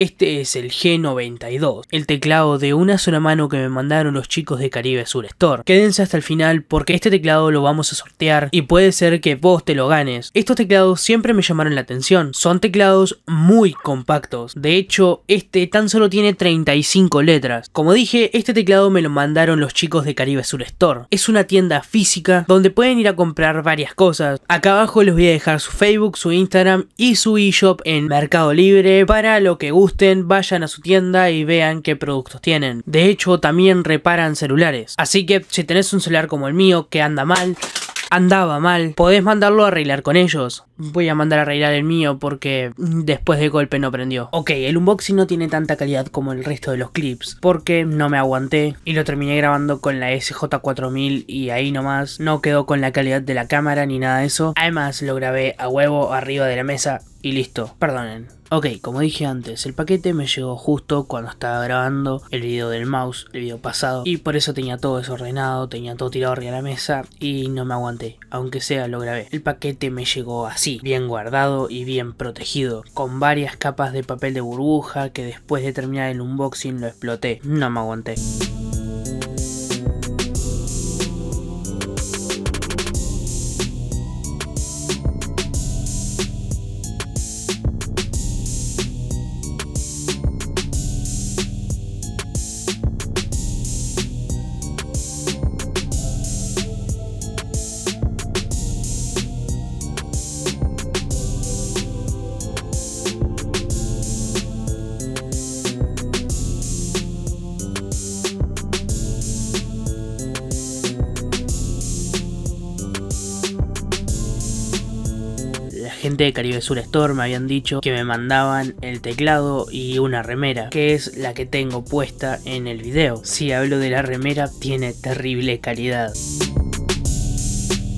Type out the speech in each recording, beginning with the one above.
Este es el G92, el teclado de una sola mano que me mandaron los chicos de Caribe Sur Store. Quédense hasta el final porque este teclado lo vamos a sortear y puede ser que vos te lo ganes. Estos teclados siempre me llamaron la atención, son teclados muy compactos. De hecho, este tan solo tiene 35 letras. Como dije, este teclado me lo mandaron los chicos de Caribe Sur Store. Es una tienda física donde pueden ir a comprar varias cosas. Acá abajo les voy a dejar su Facebook, su Instagram y su eShop en Mercado Libre para lo que gusten vayan a su tienda y vean qué productos tienen. De hecho, también reparan celulares. Así que si tenés un celular como el mío que anda mal, andaba mal, podés mandarlo a arreglar con ellos. Voy a mandar a arreglar el mío porque después de golpe no prendió. Ok, el unboxing no tiene tanta calidad como el resto de los clips porque no me aguanté y lo terminé grabando con la SJ4000 y ahí nomás no quedó con la calidad de la cámara ni nada de eso. Además lo grabé a huevo arriba de la mesa y listo, perdonen. Ok, como dije antes, el paquete me llegó justo cuando estaba grabando el video del mouse, el video pasado, y por eso tenía todo desordenado, tenía todo tirado arriba de la mesa y no me aguanté, aunque sea lo grabé. El paquete me llegó así, bien guardado y bien protegido, con varias capas de papel de burbuja que después de terminar el unboxing lo exploté, no me aguanté. de Caribe Sur Store me habían dicho que me mandaban el teclado y una remera, que es la que tengo puesta en el video. Si hablo de la remera, tiene terrible calidad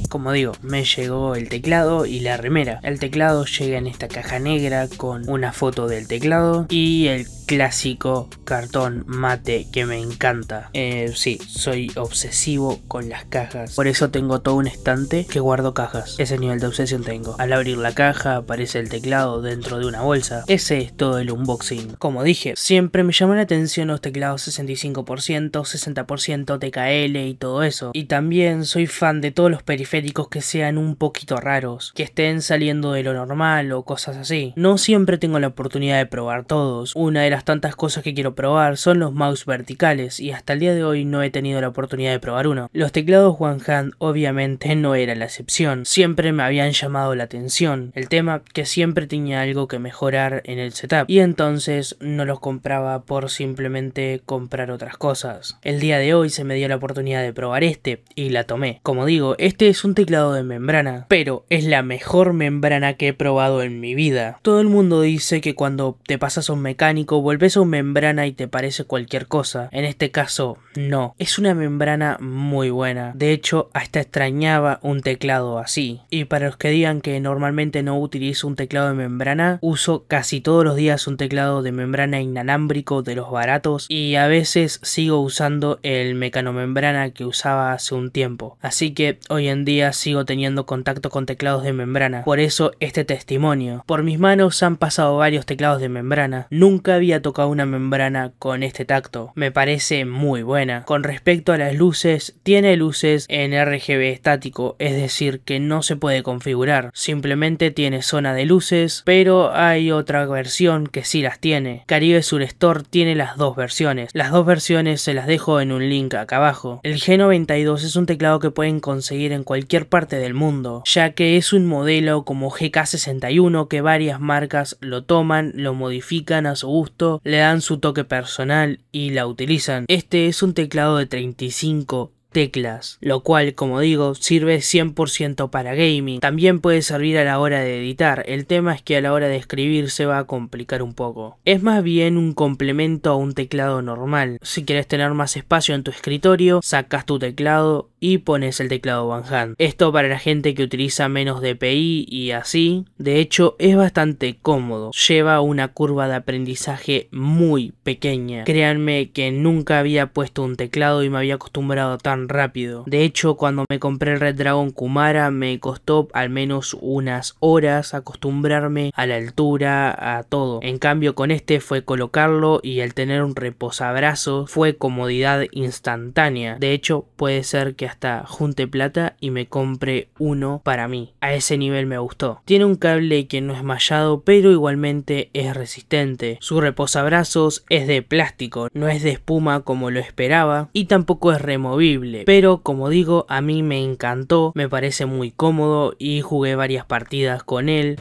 como digo, me llegó el teclado y la remera. El teclado llega en esta caja negra con una foto del teclado y el clásico cartón mate que me encanta. Eh, sí, soy obsesivo con las cajas. Por eso tengo todo un estante que guardo cajas. Ese nivel de obsesión tengo. Al abrir la caja aparece el teclado dentro de una bolsa. Ese es todo el unboxing. Como dije, siempre me llaman la atención los teclados 65%, 60% TKL y todo eso. Y también soy fan de todos los periféricos que sean un poquito raros, que estén saliendo de lo normal o cosas así. No siempre tengo la oportunidad de probar todos. Una de las las tantas cosas que quiero probar son los mouse verticales y hasta el día de hoy no he tenido la oportunidad de probar uno. Los teclados One Hand obviamente no era la excepción, siempre me habían llamado la atención, el tema que siempre tenía algo que mejorar en el setup y entonces no los compraba por simplemente comprar otras cosas. El día de hoy se me dio la oportunidad de probar este y la tomé. Como digo, este es un teclado de membrana, pero es la mejor membrana que he probado en mi vida. Todo el mundo dice que cuando te pasas a un mecánico volvés a una membrana y te parece cualquier cosa. En este caso, no. Es una membrana muy buena. De hecho, hasta extrañaba un teclado así. Y para los que digan que normalmente no utilizo un teclado de membrana, uso casi todos los días un teclado de membrana inalámbrico de los baratos y a veces sigo usando el mecanomembrana que usaba hace un tiempo. Así que hoy en día sigo teniendo contacto con teclados de membrana. Por eso este testimonio. Por mis manos han pasado varios teclados de membrana. Nunca había había tocado una membrana con este tacto. Me parece muy buena. Con respecto a las luces, tiene luces en RGB estático, es decir, que no se puede configurar. Simplemente tiene zona de luces, pero hay otra versión que sí las tiene. Caribe Sur Store tiene las dos versiones. Las dos versiones se las dejo en un link acá abajo. El G92 es un teclado que pueden conseguir en cualquier parte del mundo, ya que es un modelo como GK61 que varias marcas lo toman, lo modifican a su gusto le dan su toque personal y la utilizan. Este es un teclado de 35 teclas, lo cual, como digo, sirve 100% para gaming. También puede servir a la hora de editar, el tema es que a la hora de escribir se va a complicar un poco. Es más bien un complemento a un teclado normal. Si quieres tener más espacio en tu escritorio, sacas tu teclado y pones el teclado One Esto para la gente que utiliza menos DPI y así. De hecho, es bastante cómodo. Lleva una curva de aprendizaje muy pequeña. Créanme que nunca había puesto un teclado y me había acostumbrado tan rápido. De hecho, cuando me compré el Red Dragon Kumara me costó al menos unas horas acostumbrarme a la altura, a todo. En cambio, con este fue colocarlo y al tener un reposabrazo fue comodidad instantánea. De hecho, puede ser que hasta junte plata y me compre uno para mí. A ese nivel me gustó. Tiene un cable que no es mallado, pero igualmente es resistente. Su reposabrazos es de plástico, no es de espuma como lo esperaba y tampoco es removible pero como digo, a mí me encantó, me parece muy cómodo y jugué varias partidas con él.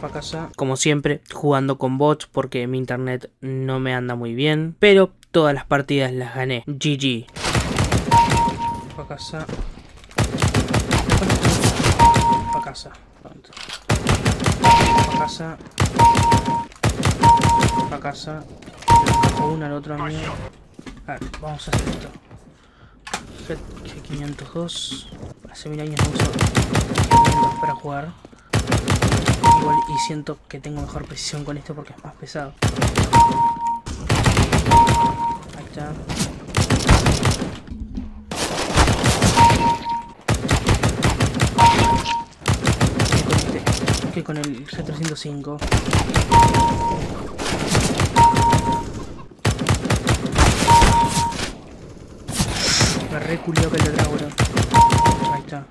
Pa casa, como siempre, jugando con bots porque mi internet no me anda muy bien. Pero todas las partidas las gané. GG. Pa' casa. Pa' casa. Pa' casa. Pa' casa. Una al otro mí. A ver, vamos a hacer esto g 502. Hace mil años no uso para jugar. Igual y siento que tengo mejor precisión con esto porque es más pesado. Ahí está. Que con este, el G305 está re que el de Ahí está.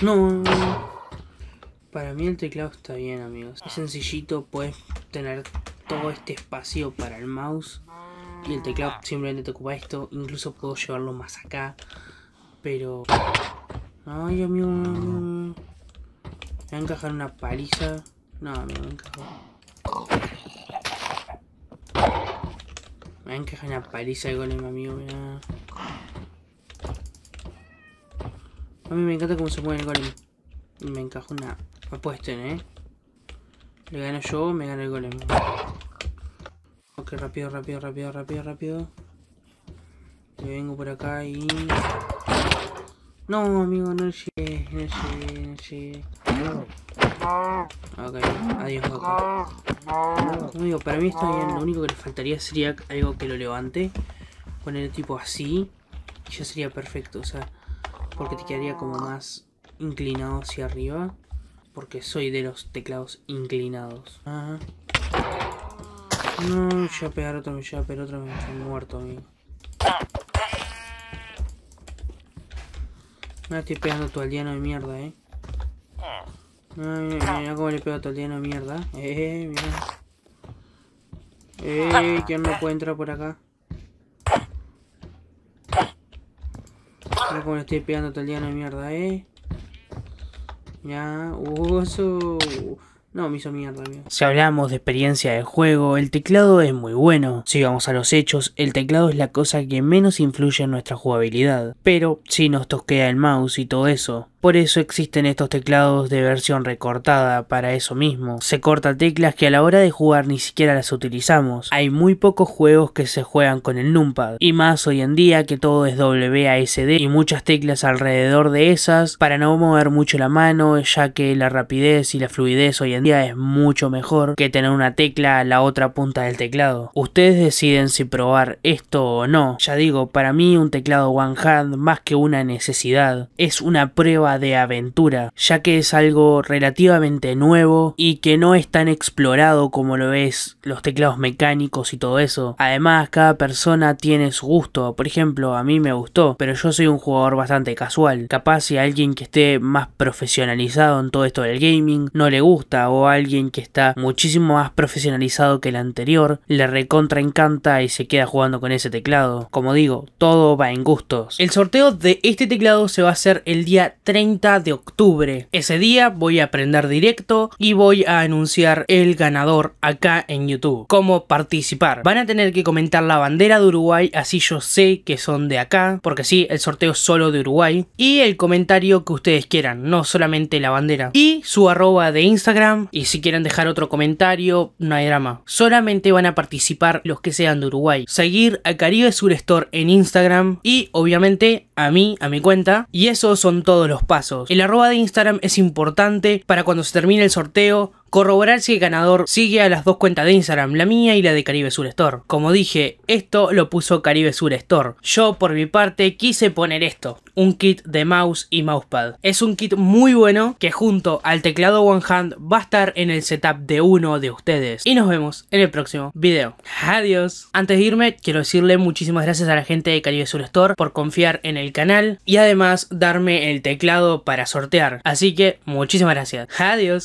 No. Para mí el teclado está bien, amigos. Es sencillito, puedes tener todo este espacio para el mouse y el teclado simplemente te ocupa esto. Incluso puedo llevarlo más acá. Pero... Ay, amigo. Me voy a encajar una paliza. No, amigo, me encajo Me va a encajar una paliza el golem, amigo. mira. A mí me encanta cómo se pone el golem. Me encajo una... Apuesten, ¿eh? Le gano yo, me gano el golem. Ok, rápido, rápido, rápido, rápido, rápido. Te vengo por acá y... No, amigo, no llegué, no llegué, no llegué. Ok, adiós, Goku. para mí está bien. Lo único que le faltaría sería algo que lo levante. Poner tipo así. Y ya sería perfecto, o sea... Porque te quedaría como más inclinado hacia arriba. Porque soy de los teclados inclinados. Ajá. No, me voy a pegar, otro me voy a pegar, otro me está muerto, amigo. Me estoy pegando a tu aldeano de mierda, eh. Mira, cómo le pego a tu aldeano de mierda. Eh, mira. Eh, ¿quién no puede entrar por acá? Mira cómo le estoy pegando a tu aldeano de mierda, eh. Ya, uso. Uh, no, me mierda, Si hablamos de experiencia de juego, el teclado es muy bueno. Si vamos a los hechos, el teclado es la cosa que menos influye en nuestra jugabilidad. Pero si nos tosquea el mouse y todo eso, por eso existen estos teclados de versión recortada para eso mismo. Se corta teclas que a la hora de jugar ni siquiera las utilizamos. Hay muy pocos juegos que se juegan con el numpad. Y más hoy en día que todo es WASD y muchas teclas alrededor de esas para no mover mucho la mano ya que la rapidez y la fluidez hoy en día es mucho mejor que tener una tecla a la otra punta del teclado. Ustedes deciden si probar esto o no. Ya digo, para mí un teclado one hand más que una necesidad. Es una prueba de aventura, ya que es algo relativamente nuevo y que no es tan explorado como lo es los teclados mecánicos y todo eso. Además, cada persona tiene su gusto, por ejemplo, a mí me gustó, pero yo soy un jugador bastante casual. Capaz si alguien que esté más profesionalizado en todo esto del gaming no le gusta o alguien que está muchísimo más profesionalizado que el anterior le recontra encanta y se queda jugando con ese teclado. Como digo, todo va en gustos. El sorteo de este teclado se va a hacer el día 30 de octubre. Ese día voy a aprender directo y voy a anunciar el ganador acá en YouTube. Cómo participar. Van a tener que comentar la bandera de Uruguay, así yo sé que son de acá, porque sí, el sorteo es solo de Uruguay. Y el comentario que ustedes quieran, no solamente la bandera. Y su arroba de Instagram. Y si quieren dejar otro comentario, no hay drama. Solamente van a participar los que sean de Uruguay. Seguir a Caribe Sur Store en Instagram y obviamente a mí, a mi cuenta. Y esos son todos los pasos el arroba de Instagram es importante para cuando se termine el sorteo corroborar si el ganador sigue a las dos cuentas de Instagram, la mía y la de Caribe Sur Store. Como dije, esto lo puso Caribe Sur Store. Yo, por mi parte, quise poner esto, un kit de mouse y mousepad. Es un kit muy bueno que junto al teclado One Hand va a estar en el setup de uno de ustedes. Y nos vemos en el próximo video. Adiós. Antes de irme, quiero decirle muchísimas gracias a la gente de Caribe Sur Store por confiar en el canal y además darme el teclado para sortear. Así que muchísimas gracias. Adiós.